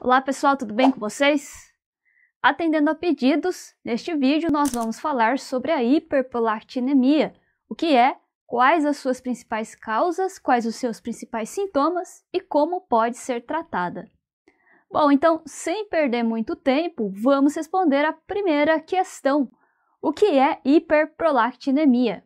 Olá pessoal, tudo bem com vocês? Atendendo a pedidos, neste vídeo nós vamos falar sobre a hiperprolactinemia, o que é, quais as suas principais causas, quais os seus principais sintomas e como pode ser tratada. Bom, então, sem perder muito tempo, vamos responder a primeira questão. O que é hiperprolactinemia?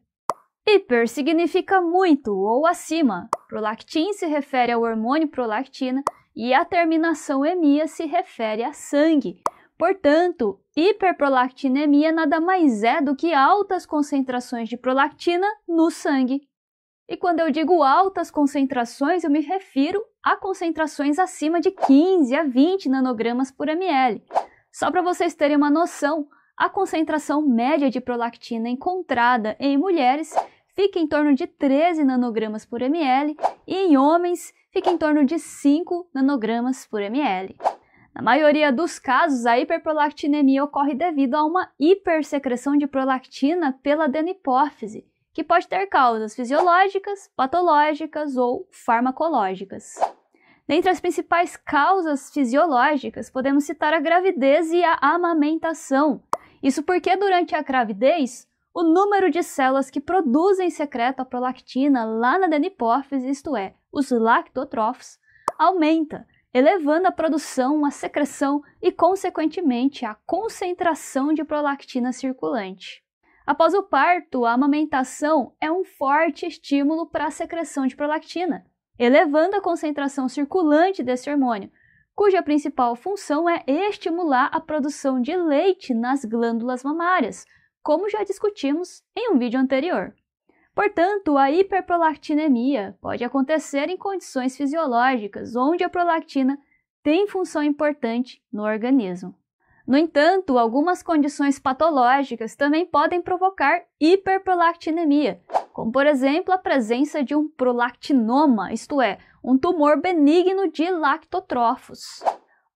Hiper significa muito ou acima. Prolactin se refere ao hormônio prolactina e a terminação emia se refere a sangue. Portanto, hiperprolactinemia nada mais é do que altas concentrações de prolactina no sangue. E quando eu digo altas concentrações, eu me refiro a concentrações acima de 15 a 20 nanogramas por ml. Só para vocês terem uma noção, a concentração média de prolactina encontrada em mulheres fica em torno de 13 nanogramas por ml e em homens fica em torno de 5 nanogramas por ml. Na maioria dos casos, a hiperprolactinemia ocorre devido a uma hipersecreção de prolactina pela adenohipófise, que pode ter causas fisiológicas, patológicas ou farmacológicas. Dentre as principais causas fisiológicas, podemos citar a gravidez e a amamentação. Isso porque durante a gravidez, o número de células que produzem secreto a prolactina lá na adenohipófise, isto é, os lactotrófos, aumenta, elevando a produção, a secreção e, consequentemente, a concentração de prolactina circulante. Após o parto, a amamentação é um forte estímulo para a secreção de prolactina, elevando a concentração circulante desse hormônio, cuja principal função é estimular a produção de leite nas glândulas mamárias, como já discutimos em um vídeo anterior. Portanto, a hiperprolactinemia pode acontecer em condições fisiológicas onde a prolactina tem função importante no organismo. No entanto, algumas condições patológicas também podem provocar hiperprolactinemia, como por exemplo a presença de um prolactinoma, isto é, um tumor benigno de lactotrofos.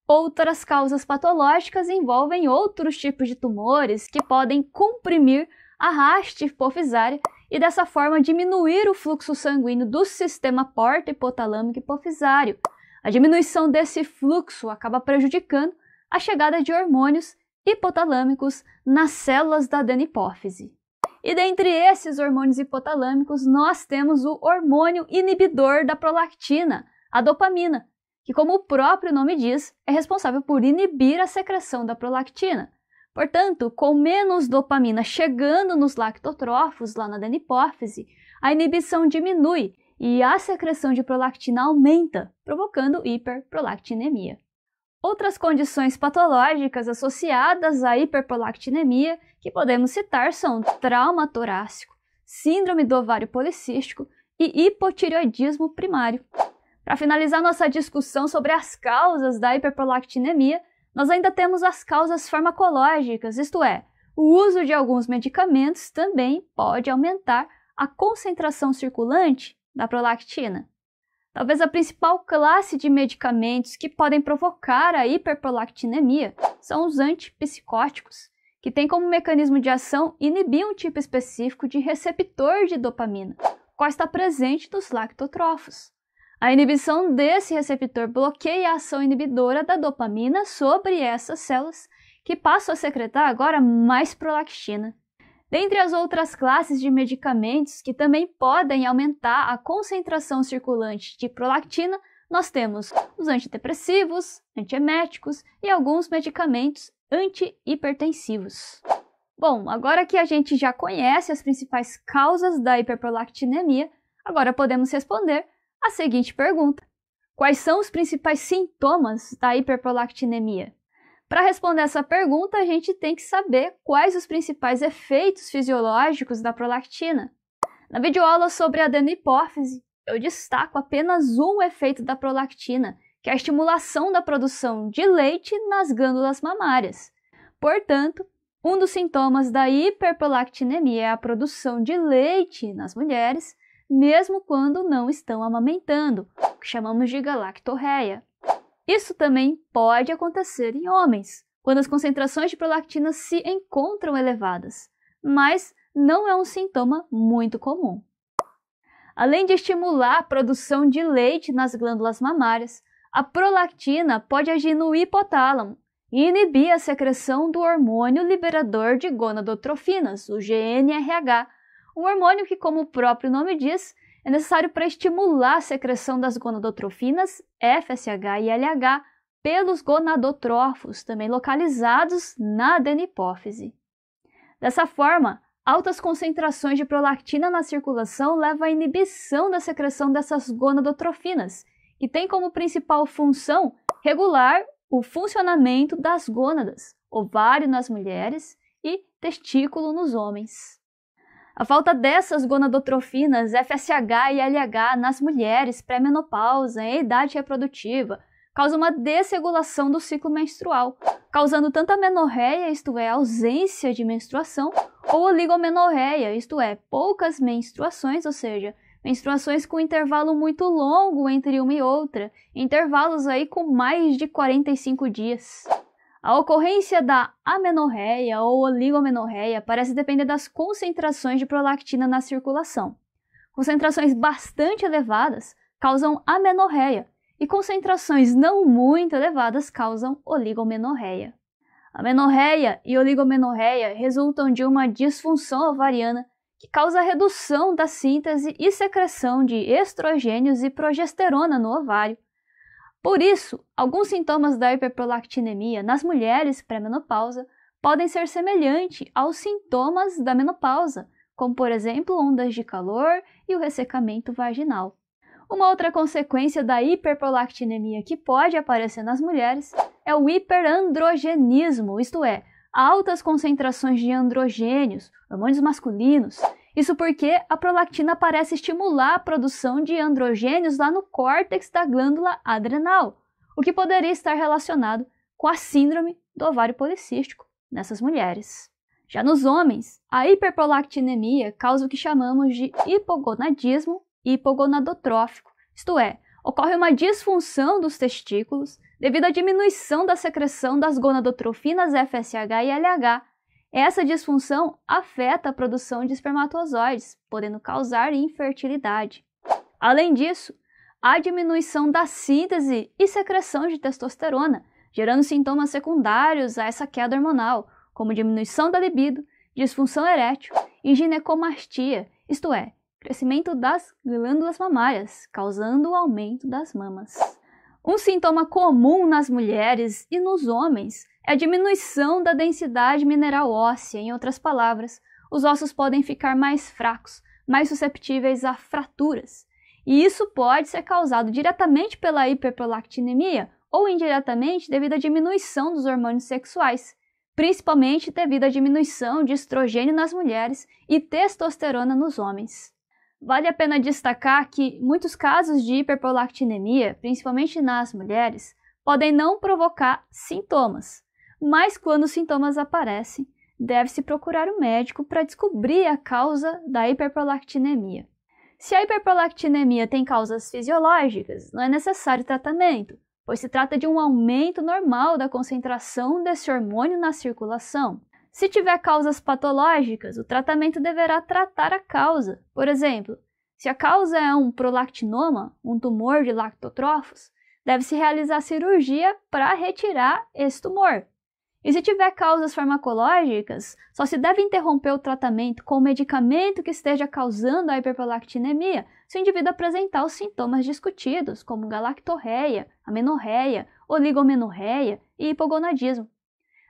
Outras causas patológicas envolvem outros tipos de tumores que podem comprimir a haste hipofisária e dessa forma diminuir o fluxo sanguíneo do sistema porta hipotalâmico hipofisário. A diminuição desse fluxo acaba prejudicando a chegada de hormônios hipotalâmicos nas células da adenohipófise. E dentre esses hormônios hipotalâmicos, nós temos o hormônio inibidor da prolactina, a dopamina, que, como o próprio nome diz, é responsável por inibir a secreção da prolactina. Portanto, com menos dopamina chegando nos lactotrófos lá na hipófise, a inibição diminui e a secreção de prolactina aumenta, provocando hiperprolactinemia. Outras condições patológicas associadas à hiperprolactinemia que podemos citar são trauma torácico, síndrome do ovário policístico e hipotireoidismo primário. Para finalizar nossa discussão sobre as causas da hiperprolactinemia, nós ainda temos as causas farmacológicas, isto é, o uso de alguns medicamentos também pode aumentar a concentração circulante da prolactina. Talvez a principal classe de medicamentos que podem provocar a hiperprolactinemia são os antipsicóticos, que têm como mecanismo de ação inibir um tipo específico de receptor de dopamina, qual está presente nos lactotrofos. A inibição desse receptor bloqueia a ação inibidora da dopamina sobre essas células, que passam a secretar agora mais prolactina. Dentre as outras classes de medicamentos que também podem aumentar a concentração circulante de prolactina, nós temos os antidepressivos, antieméticos e alguns medicamentos antihipertensivos. Bom, agora que a gente já conhece as principais causas da hiperprolactinemia, agora podemos responder a seguinte pergunta: Quais são os principais sintomas da hiperprolactinemia? Para responder essa pergunta, a gente tem que saber quais os principais efeitos fisiológicos da prolactina. Na videoaula sobre a adenohipófise, eu destaco apenas um efeito da prolactina, que é a estimulação da produção de leite nas glândulas mamárias. Portanto, um dos sintomas da hiperprolactinemia é a produção de leite nas mulheres, mesmo quando não estão amamentando, o que chamamos de galactorreia. Isso também pode acontecer em homens, quando as concentrações de prolactina se encontram elevadas, mas não é um sintoma muito comum. Além de estimular a produção de leite nas glândulas mamárias, a prolactina pode agir no hipotálamo e inibir a secreção do hormônio liberador de gonadotrofinas, o GNRH, um hormônio que, como o próprio nome diz, é necessário para estimular a secreção das gonadotrofinas FSH e LH pelos gonadotrófos, também localizados na adenipófise. Dessa forma, altas concentrações de prolactina na circulação levam à inibição da secreção dessas gonadotrofinas, que tem como principal função regular o funcionamento das gônadas, ovário nas mulheres e testículo nos homens. A falta dessas gonadotrofinas FSH e LH nas mulheres pré-menopausa em idade reprodutiva causa uma desregulação do ciclo menstrual, causando tanto menorreia, isto é, ausência de menstruação, ou oligomenorreia, isto é, poucas menstruações, ou seja, menstruações com intervalo muito longo entre uma e outra, intervalos aí com mais de 45 dias. A ocorrência da amenorreia ou oligomenorreia parece depender das concentrações de prolactina na circulação. Concentrações bastante elevadas causam amenorreia e concentrações não muito elevadas causam oligomenorreia. Amenorreia e oligomenorreia resultam de uma disfunção ovariana que causa redução da síntese e secreção de estrogênios e progesterona no ovário, por isso, alguns sintomas da hiperprolactinemia nas mulheres pré-menopausa podem ser semelhantes aos sintomas da menopausa, como por exemplo ondas de calor e o ressecamento vaginal. Uma outra consequência da hiperprolactinemia que pode aparecer nas mulheres é o hiperandrogenismo, isto é, altas concentrações de androgênios, hormônios masculinos, isso porque a prolactina parece estimular a produção de androgênios lá no córtex da glândula adrenal, o que poderia estar relacionado com a síndrome do ovário policístico nessas mulheres. Já nos homens, a hiperprolactinemia causa o que chamamos de hipogonadismo hipogonadotrófico, isto é, ocorre uma disfunção dos testículos devido à diminuição da secreção das gonadotrofinas FSH e LH essa disfunção afeta a produção de espermatozoides, podendo causar infertilidade. Além disso, há diminuição da síntese e secreção de testosterona, gerando sintomas secundários a essa queda hormonal, como diminuição da libido, disfunção erétil e ginecomastia, isto é, crescimento das glândulas mamárias, causando o aumento das mamas. Um sintoma comum nas mulheres e nos homens é a diminuição da densidade mineral óssea. Em outras palavras, os ossos podem ficar mais fracos, mais susceptíveis a fraturas. E isso pode ser causado diretamente pela hiperprolactinemia ou indiretamente devido à diminuição dos hormônios sexuais, principalmente devido à diminuição de estrogênio nas mulheres e testosterona nos homens. Vale a pena destacar que muitos casos de hiperprolactinemia, principalmente nas mulheres, podem não provocar sintomas, mas quando os sintomas aparecem, deve-se procurar o um médico para descobrir a causa da hiperprolactinemia. Se a hiperprolactinemia tem causas fisiológicas, não é necessário tratamento, pois se trata de um aumento normal da concentração desse hormônio na circulação. Se tiver causas patológicas, o tratamento deverá tratar a causa. Por exemplo, se a causa é um prolactinoma, um tumor de lactotrofos, deve-se realizar cirurgia para retirar esse tumor. E se tiver causas farmacológicas, só se deve interromper o tratamento com o medicamento que esteja causando a hiperprolactinemia se o indivíduo apresentar os sintomas discutidos, como galactorreia, amenorreia, oligomenorreia e hipogonadismo.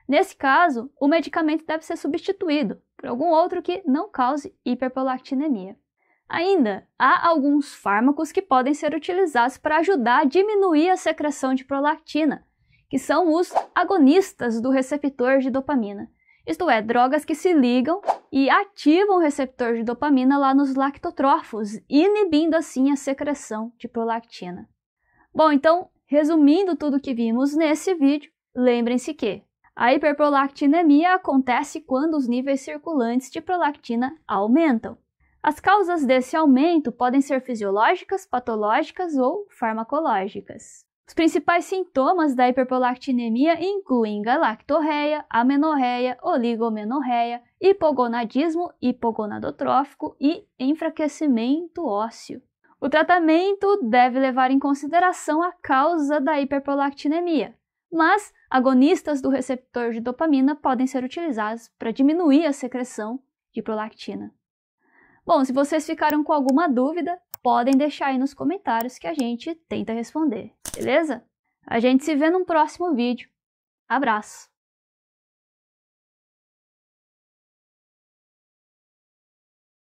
Nesse caso, o medicamento deve ser substituído por algum outro que não cause hiperprolactinemia. Ainda, há alguns fármacos que podem ser utilizados para ajudar a diminuir a secreção de prolactina, que são os agonistas do receptor de dopamina. Isto é, drogas que se ligam e ativam o receptor de dopamina lá nos lactotrófos, inibindo assim a secreção de prolactina. Bom, então, resumindo tudo que vimos nesse vídeo, lembrem-se que a hiperprolactinemia acontece quando os níveis circulantes de prolactina aumentam. As causas desse aumento podem ser fisiológicas, patológicas ou farmacológicas. Os principais sintomas da hiperprolactinemia incluem galactorreia, amenorreia, oligomenorreia, hipogonadismo hipogonadotrófico e enfraquecimento ósseo. O tratamento deve levar em consideração a causa da hiperprolactinemia, mas agonistas do receptor de dopamina podem ser utilizados para diminuir a secreção de prolactina. Bom, se vocês ficaram com alguma dúvida, podem deixar aí nos comentários que a gente tenta responder. Beleza? A gente se vê num próximo vídeo. Abraço!